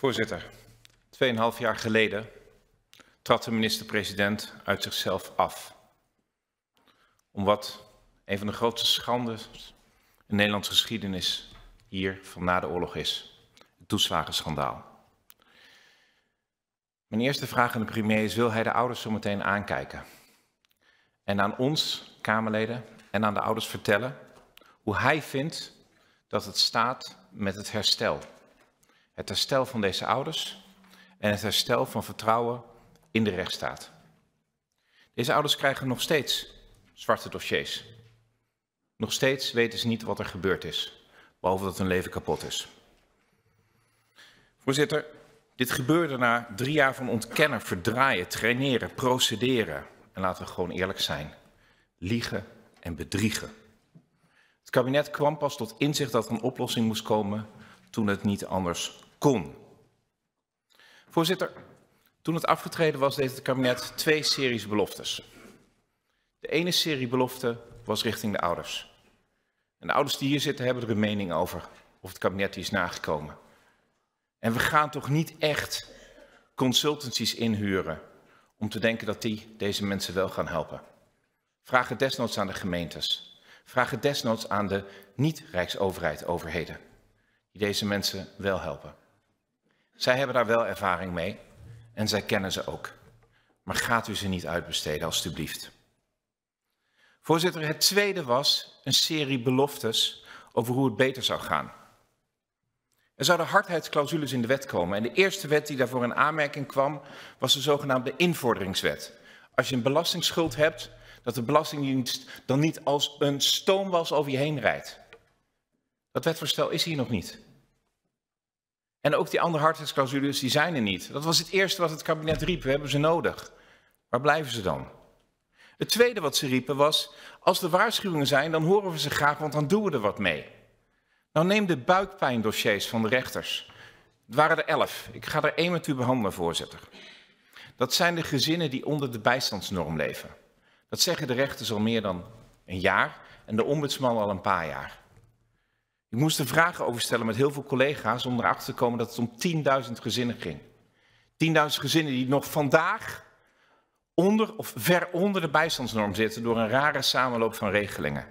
Voorzitter, tweeënhalf jaar geleden trad de minister-president uit zichzelf af. Om wat een van de grootste schandes in Nederlandse geschiedenis hier van na de oorlog is. Het toeslagenschandaal. Mijn eerste vraag aan de premier is, wil hij de ouders zo meteen aankijken? En aan ons, Kamerleden, en aan de ouders vertellen hoe hij vindt dat het staat met het herstel het herstel van deze ouders en het herstel van vertrouwen in de rechtsstaat. Deze ouders krijgen nog steeds zwarte dossiers. Nog steeds weten ze niet wat er gebeurd is, behalve dat hun leven kapot is. Voorzitter, dit gebeurde na drie jaar van ontkennen, verdraaien, traineren, procederen. En laten we gewoon eerlijk zijn: liegen en bedriegen. Het kabinet kwam pas tot inzicht dat er een oplossing moest komen toen het niet anders kon. Voorzitter, toen het afgetreden was, deed het kabinet twee series beloftes. De ene serie belofte was richting de ouders. En de ouders die hier zitten hebben er een mening over of het kabinet die is nagekomen. En we gaan toch niet echt consultancies inhuren om te denken dat die deze mensen wel gaan helpen. Vraag het desnoods aan de gemeentes. Vraag het desnoods aan de niet-rijksoverheid overheden die deze mensen wel helpen. Zij hebben daar wel ervaring mee en zij kennen ze ook. Maar gaat u ze niet uitbesteden, alstublieft. Voorzitter, het tweede was een serie beloftes over hoe het beter zou gaan. Er zouden hardheidsclausules in de wet komen. En de eerste wet die daarvoor in aanmerking kwam, was de zogenaamde invorderingswet. Als je een belastingsschuld hebt, dat de Belastingdienst dan niet als een stoomwas over je heen rijdt. Dat wetvoorstel is hier nog niet. En ook die andere hardheidsclausules, die zijn er niet. Dat was het eerste wat het kabinet riep. We hebben ze nodig. Waar blijven ze dan? Het tweede wat ze riepen was, als er waarschuwingen zijn, dan horen we ze graag, want dan doen we er wat mee. Nou neem de buikpijndossiers van de rechters. Het waren er elf. Ik ga er één met u behandelen, voorzitter. Dat zijn de gezinnen die onder de bijstandsnorm leven. Dat zeggen de rechters al meer dan een jaar en de ombudsman al een paar jaar. Ik moest er vragen overstellen met heel veel collega's om erachter te komen dat het om 10.000 gezinnen ging. 10.000 gezinnen die nog vandaag onder of ver onder de bijstandsnorm zitten door een rare samenloop van regelingen.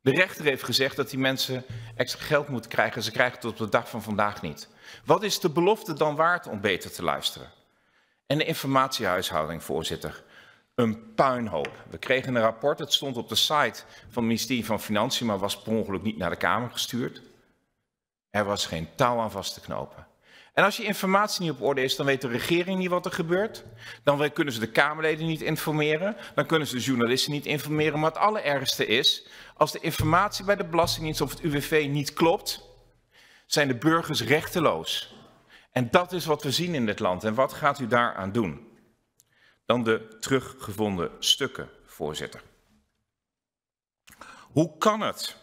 De rechter heeft gezegd dat die mensen extra geld moeten krijgen. Ze krijgen het tot op de dag van vandaag niet. Wat is de belofte dan waard om beter te luisteren? En de informatiehuishouding, voorzitter een puinhoop. We kregen een rapport, het stond op de site van het ministerie van Financiën, maar was per ongeluk niet naar de Kamer gestuurd. Er was geen touw aan vast te knopen. En als je informatie niet op orde is, dan weet de regering niet wat er gebeurt. Dan kunnen ze de Kamerleden niet informeren. Dan kunnen ze de journalisten niet informeren. Maar het allerergste is, als de informatie bij de Belastingdienst of het UWV niet klopt, zijn de burgers rechteloos. En dat is wat we zien in dit land. En wat gaat u daaraan doen? dan de teruggevonden stukken, voorzitter. Hoe kan het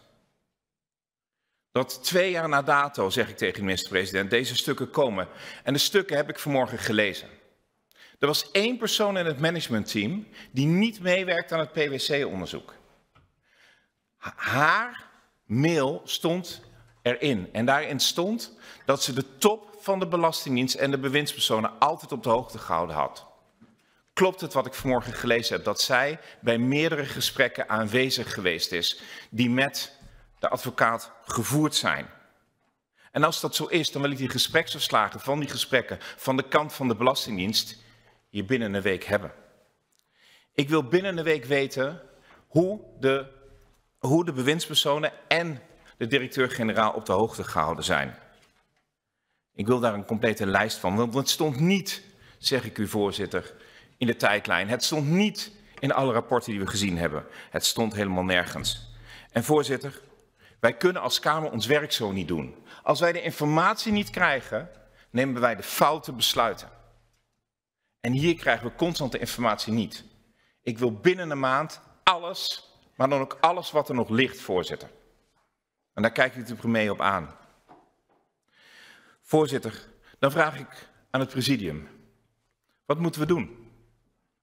dat twee jaar na dato, zeg ik tegen de minister-president, deze stukken komen? En de stukken heb ik vanmorgen gelezen. Er was één persoon in het managementteam die niet meewerkt aan het PwC-onderzoek. Haar mail stond erin. En daarin stond dat ze de top van de Belastingdienst en de bewindspersonen altijd op de hoogte gehouden had klopt het wat ik vanmorgen gelezen heb, dat zij bij meerdere gesprekken aanwezig geweest is die met de advocaat gevoerd zijn. En als dat zo is, dan wil ik die gespreksverslagen van die gesprekken van de kant van de Belastingdienst hier binnen een week hebben. Ik wil binnen een week weten hoe de, hoe de bewindspersonen en de directeur-generaal op de hoogte gehouden zijn. Ik wil daar een complete lijst van, want het stond niet, zeg ik u voorzitter, in de tijdlijn. Het stond niet in alle rapporten die we gezien hebben. Het stond helemaal nergens. En voorzitter, wij kunnen als Kamer ons werk zo niet doen. Als wij de informatie niet krijgen, nemen wij de foute besluiten. En hier krijgen we constante informatie niet. Ik wil binnen een maand alles, maar dan ook alles wat er nog ligt, voorzitter. En daar kijk ik de premier op aan. Voorzitter, dan vraag ik aan het presidium. Wat moeten we doen?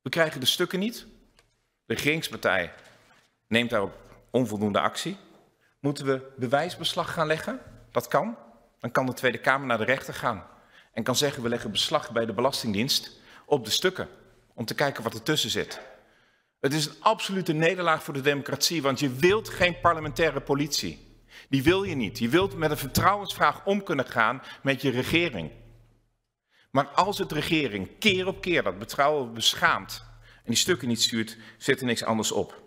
We krijgen de stukken niet. De regeringspartij neemt daarop onvoldoende actie. Moeten we bewijsbeslag gaan leggen? Dat kan. Dan kan de Tweede Kamer naar de rechter gaan en kan zeggen we leggen beslag bij de Belastingdienst op de stukken om te kijken wat ertussen zit. Het is een absolute nederlaag voor de democratie, want je wilt geen parlementaire politie. Die wil je niet. Je wilt met een vertrouwensvraag om kunnen gaan met je regering. Maar als het regering keer op keer dat betrouwen beschaamt en die stukken niet stuurt, zit er niks anders op.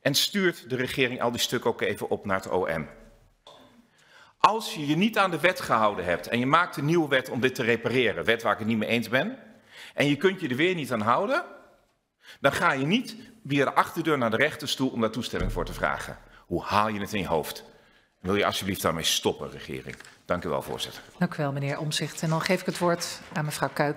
En stuurt de regering al die stukken ook even op naar het OM. Als je je niet aan de wet gehouden hebt en je maakt een nieuwe wet om dit te repareren, wet waar ik het niet mee eens ben, en je kunt je er weer niet aan houden, dan ga je niet via de achterdeur naar de rechterstoel om daar toestemming voor te vragen. Hoe haal je het in je hoofd? Wil je alsjeblieft daarmee stoppen, regering? Dank u wel, voorzitter. Dank u wel, meneer Omzicht. En dan geef ik het woord aan mevrouw Kuik.